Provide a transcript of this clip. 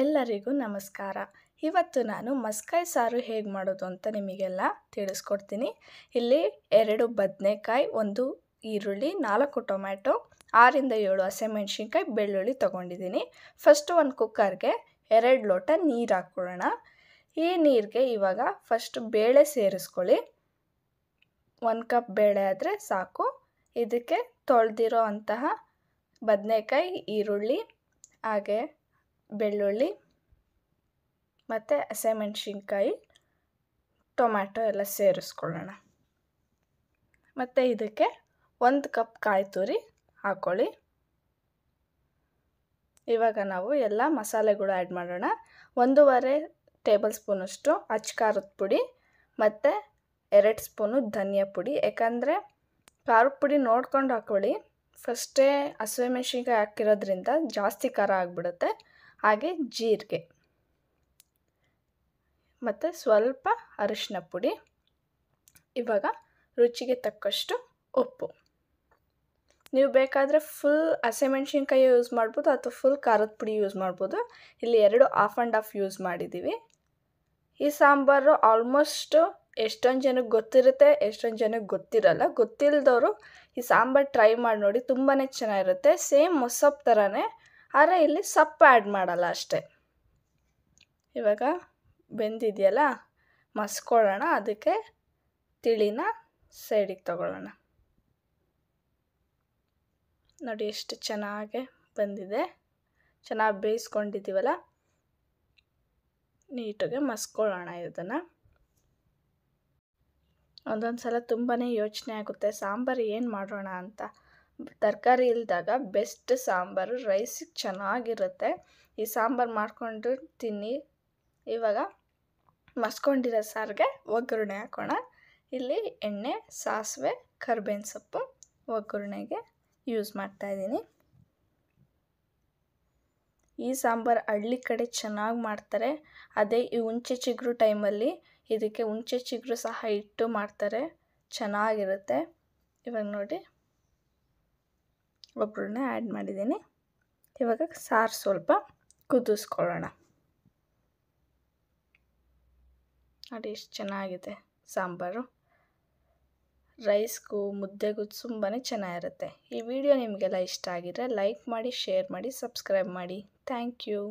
ಎಲ್ಲರಿಗೂ ನಮಸ್ಕಾರ ಇವತ್ತು ನಾನು ಮಸ್ಕಾಯಿ ಸಾರು ಹೇಗೆ ಮಾಡೋದು ಅಂತ ನಿಮಗೆಲ್ಲ ತಿಳಿಸ್ಕೊಡ್ತೀನಿ ಇಲ್ಲಿ ಎರಡು ಬದನೆಕಾಯಿ ಒಂದು ಈರುಳ್ಳಿ ನಾಲ್ಕು ಟೊಮ್ಯಾಟೊ ಆರಿಂದ ಏಳು ಹಸಿಮೆಣ್ಸಿನ್ಕಾಯಿ ಬೆಳ್ಳುಳ್ಳಿ ತೊಗೊಂಡಿದ್ದೀನಿ ಫಸ್ಟು ಒಂದು ಕುಕ್ಕರ್ಗೆ ಎರಡು ಲೋಟ ನೀರು ಹಾಕ್ಕೊಳ್ಳೋಣ ಈ ನೀರಿಗೆ ಇವಾಗ ಫಸ್ಟ್ ಬೇಳೆ ಸೇರಿಸ್ಕೊಳ್ಳಿ ಒಂದು ಕಪ್ ಬೇಳೆ ಆದರೆ ಸಾಕು ಇದಕ್ಕೆ ತೊಳೆದಿರೋ ಅಂತಹ ಬದನೆಕಾಯಿ ಈರುಳ್ಳಿ ಹಾಗೆ ಬೆಳ್ಳುಳ್ಳಿ ಮತ್ತು ಹಸಿಮೆಣ್ಸಿನ್ಕಾಯಿ ಟೊಮ್ಯಾಟೊ ಎಲ್ಲ ಸೇರಿಸ್ಕೊಳ್ಳೋಣ ಮತ್ತು ಇದಕ್ಕೆ ಒಂದು ಕಪ್ ಕಾಯಿ ತುರಿ ಹಾಕ್ಕೊಳ್ಳಿ ಇವಾಗ ನಾವು ಎಲ್ಲ ಮಸಾಲೆಗಳು ಆ್ಯಡ್ ಮಾಡೋಣ ಒಂದೂವರೆ ಟೇಬಲ್ ಸ್ಪೂನಷ್ಟು ಖಾರದ ಪುಡಿ ಮತ್ತು ಎರಡು ಸ್ಪೂನು ಧನಿಯಾ ಪುಡಿ ಯಾಕಂದರೆ ಖಾರದ ಪುಡಿ ನೋಡ್ಕೊಂಡು ಹಾಕ್ಕೊಳ್ಳಿ ಫಸ್ಟೇ ಹಸಿಮೆಣ್ಸಿನ್ಕಾಯಿ ಹಾಕಿರೋದ್ರಿಂದ ಜಾಸ್ತಿ ಖಾರ ಆಗಿಬಿಡುತ್ತೆ ಹಾಗೆ ಜೀರಿಗೆ ಮತ್ತು ಸ್ವಲ್ಪ ಅರಿಶಿನ ಪುಡಿ ಇವಾಗ ರುಚಿಗೆ ತಕ್ಕಷ್ಟು ಉಪ್ಪು ನೀವು ಬೇಕಾದರೆ ಫುಲ್ ಹಸಿಮೆಣ್ಸಿನ್ಕಾಯಿ ಯೂಸ್ ಮಾಡ್ಬೋದು ಅಥವಾ ಫುಲ್ ಖಾರದ ಪುಡಿ ಯೂಸ್ ಮಾಡ್ಬೋದು ಇಲ್ಲಿ ಎರಡು ಆಫ್ ಆ್ಯಂಡ್ ಆಫ್ ಯೂಸ್ ಮಾಡಿದ್ದೀವಿ ಈ ಸಾಂಬಾರು ಆಲ್ಮೋಸ್ಟ್ ಎಷ್ಟೊಂದು ಜನಕ್ಕೆ ಗೊತ್ತಿರುತ್ತೆ ಎಷ್ಟೊಂದು ಜನಕ್ಕೆ ಗೊತ್ತಿರಲ್ಲ ಗೊತ್ತಿಲ್ಲದವರು ಈ ಸಾಂಬಾರು ಟ್ರೈ ಮಾಡಿ ನೋಡಿ ತುಂಬಾ ಚೆನ್ನಾಗಿರುತ್ತೆ ಸೇಮ್ ಮೊಸಪ್ ಥರನೇ ಆದರೆ ಇಲ್ಲಿ ಸೊಪ್ಪು ಆ್ಯಡ್ ಮಾಡಲ್ಲ ಅಷ್ಟೆ ಇವಾಗ ಬೆಂದಿದೆಯಲ್ಲ ಮಸ್ಕೊಳ್ಳೋಣ ಅದಕ್ಕೆ ತಿಳಿನ ಸೈಡಿಗೆ ತಗೊಳ್ಳೋಣ ನೋಡಿ ಎಷ್ಟು ಚೆನ್ನಾಗೆ ಬಂದಿದೆ ಚೆನ್ನಾಗಿ ಬೇಯಿಸ್ಕೊಂಡಿದ್ದೀವಲ್ಲ ನೀಟಾಗೆ ಮಸ್ಕೊಳ್ಳೋಣ ಇದನ್ನು ಒಂದೊಂದು ಸಲ ತುಂಬಾ ಯೋಚನೆ ಆಗುತ್ತೆ ಸಾಂಬಾರು ಏನು ಮಾಡೋಣ ಅಂತ ತರಕಾರಿ ಇಲ್ದಾಗ ಬೆಸ್ಟ್ ಸಾಂಬಾರು ರೈಸಿಗೆ ಚೆನ್ನಾಗಿರುತ್ತೆ ಈ ಸಾಂಬಾರು ಮಾಡಿಕೊಂಡು ತಿನ್ನಿ ಇವಾಗ ಮಸ್ಕೊಂಡಿರೋ ಸಾರಿಗೆ ಒಗ್ಗರಣೆ ಹಾಕೋಣ ಇಲ್ಲಿ ಎಣ್ಣೆ ಸಾಸಿವೆ ಕರ್ಬೇವಿನ ಸೊಪ್ಪು ಒಗ್ಗರಣೆಗೆ ಯೂಸ್ ಮಾಡ್ತಾಯಿದ್ದೀನಿ ಈ ಸಾಂಬಾರು ಹಳ್ಳಿ ಕಡೆ ಚೆನ್ನಾಗಿ ಮಾಡ್ತಾರೆ ಅದೇ ಈ ಹುಂಚೆ ಚಿಗುರು ಟೈಮಲ್ಲಿ ಇದಕ್ಕೆ ಹುಂಚೆ ಚಿಗುರು ಸಹ ಇಟ್ಟು ಮಾಡ್ತಾರೆ ಚೆನ್ನಾಗಿರುತ್ತೆ ಇವಾಗ ನೋಡಿ ಒಬ್ಬರನ್ನ ಆ್ಯಡ್ ಮಾಡಿದ್ದೀನಿ ಇವಾಗ ಸಾರು ಸ್ವಲ್ಪ ಕುದಿಸ್ಕೊಳ್ಳೋಣ ನೋಡಿ ಎಷ್ಟು ಚೆನ್ನಾಗಿದೆ ಸಾಂಬಾರು ರೈಸ್ಗೂ ಮುದ್ದೆಗೂ ತುಂಬಾ ಚೆನ್ನಾಗಿರುತ್ತೆ ಈ ವಿಡಿಯೋ ನಿಮಗೆಲ್ಲ ಇಷ್ಟ ಆಗಿದ್ರೆ ಲೈಕ್ ಮಾಡಿ ಶೇರ್ ಮಾಡಿ ಸಬ್ಸ್ಕ್ರೈಬ್ ಮಾಡಿ ಥ್ಯಾಂಕ್ ಯು